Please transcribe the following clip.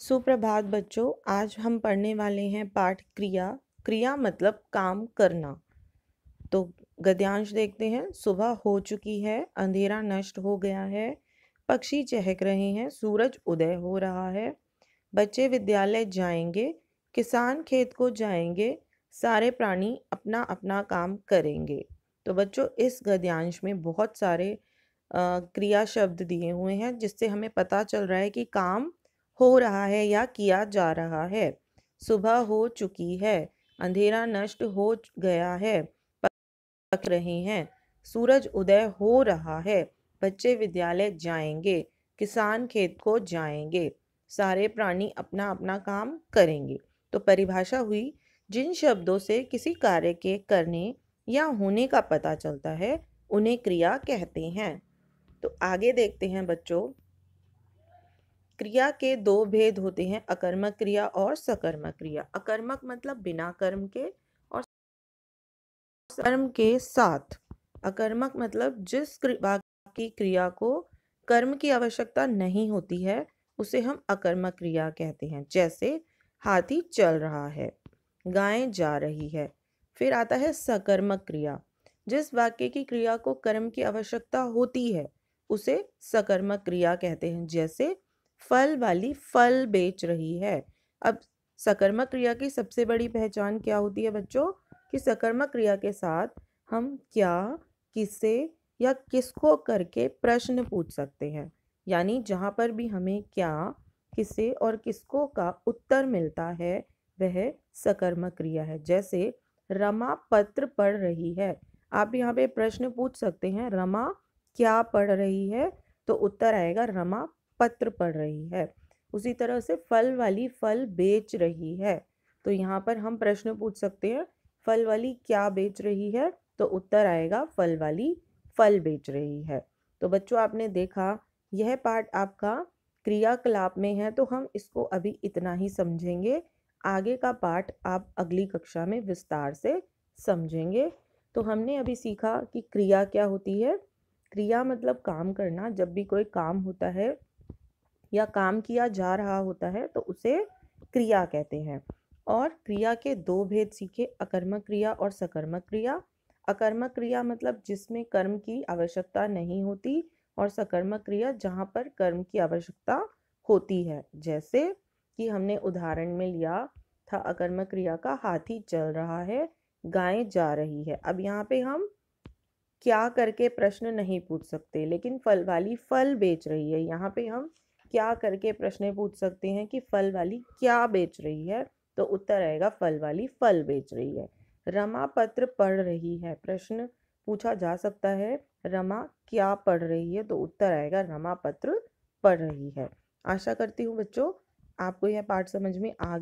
सुप्रभात बच्चों आज हम पढ़ने वाले हैं पाठ क्रिया क्रिया मतलब काम करना तो गद्यांश देखते हैं सुबह हो चुकी है अंधेरा नष्ट हो गया है पक्षी चहक रहे हैं सूरज उदय हो रहा है बच्चे विद्यालय जाएंगे किसान खेत को जाएंगे सारे प्राणी अपना अपना काम करेंगे तो बच्चों इस गद्यांश में बहुत सारे क्रिया शब्द दिए हुए हैं जिससे हमें पता चल रहा है कि काम हो रहा है या किया जा रहा है सुबह हो चुकी है अंधेरा नष्ट हो गया है पक रहे हैं सूरज उदय हो रहा है बच्चे विद्यालय जाएंगे किसान खेत को जाएंगे सारे प्राणी अपना अपना काम करेंगे तो परिभाषा हुई जिन शब्दों से किसी कार्य के करने या होने का पता चलता है उन्हें क्रिया कहते हैं तो आगे देखते हैं बच्चों क्रिया के दो भेद होते हैं अकर्मक क्रिया और सकर्मक क्रिया अकर्मक मतलब बिना कर्म के और कर्म के साथ अकर्मक मतलब जिस की क्रिया को कर्म की आवश्यकता नहीं होती है उसे हम अकर्मक क्रिया कहते हैं जैसे हाथी चल रहा है गायें जा रही है फिर आता है सकर्मक क्रिया जिस वाक्य की क्रिया को कर्म की आवश्यकता होती है उसे सकर्मक क्रिया कहते हैं जैसे फल वाली फल बेच रही है अब सकर्मक क्रिया की सबसे बड़ी पहचान क्या होती है बच्चों कि सकर्मक क्रिया के साथ हम क्या किसे या किसको करके प्रश्न पूछ सकते हैं यानी जहाँ पर भी हमें क्या किसे और किसको का उत्तर मिलता है वह सकर्मक क्रिया है जैसे रमा पत्र पढ़ रही है आप यहाँ पे प्रश्न पूछ सकते हैं रमा क्या पढ़ रही है तो उत्तर आएगा रमा पत्र पढ़ रही है उसी तरह से फल वाली फल बेच रही है तो यहाँ पर हम प्रश्न पूछ सकते हैं फल वाली क्या बेच रही है तो उत्तर आएगा फल वाली फल बेच रही है तो बच्चों आपने देखा यह पार्ट आपका क्रियाकलाप में है तो हम इसको अभी इतना ही समझेंगे आगे का पाठ आप अगली कक्षा में विस्तार से समझेंगे तो हमने अभी सीखा कि क्रिया क्या होती है क्रिया मतलब काम करना जब भी कोई काम होता है या काम किया जा रहा होता है तो उसे क्रिया कहते हैं और क्रिया के दो भेद सीखे अकर्मक क्रिया और सकर्मक क्रिया अकर्मक क्रिया मतलब जिसमें कर्म की आवश्यकता नहीं होती और सकर्मक क्रिया जहाँ पर कर्म की आवश्यकता होती है जैसे कि हमने उदाहरण में लिया था अकर्मक क्रिया का हाथी चल रहा है गाय जा रही है अब यहाँ पे हम क्या करके प्रश्न नहीं पूछ सकते लेकिन फल वाली फल बेच रही है यहाँ पे हम क्या करके प्रश्न पूछ सकते हैं कि फल वाली क्या बेच रही है तो उत्तर आएगा फल वाली फल बेच रही है रमा पत्र पढ़ रही है प्रश्न पूछा जा सकता है रमा क्या पढ़ रही है तो उत्तर आएगा रमा पत्र पढ़ रही है आशा करती हूँ बच्चों आपको यह पाठ समझ में आ गया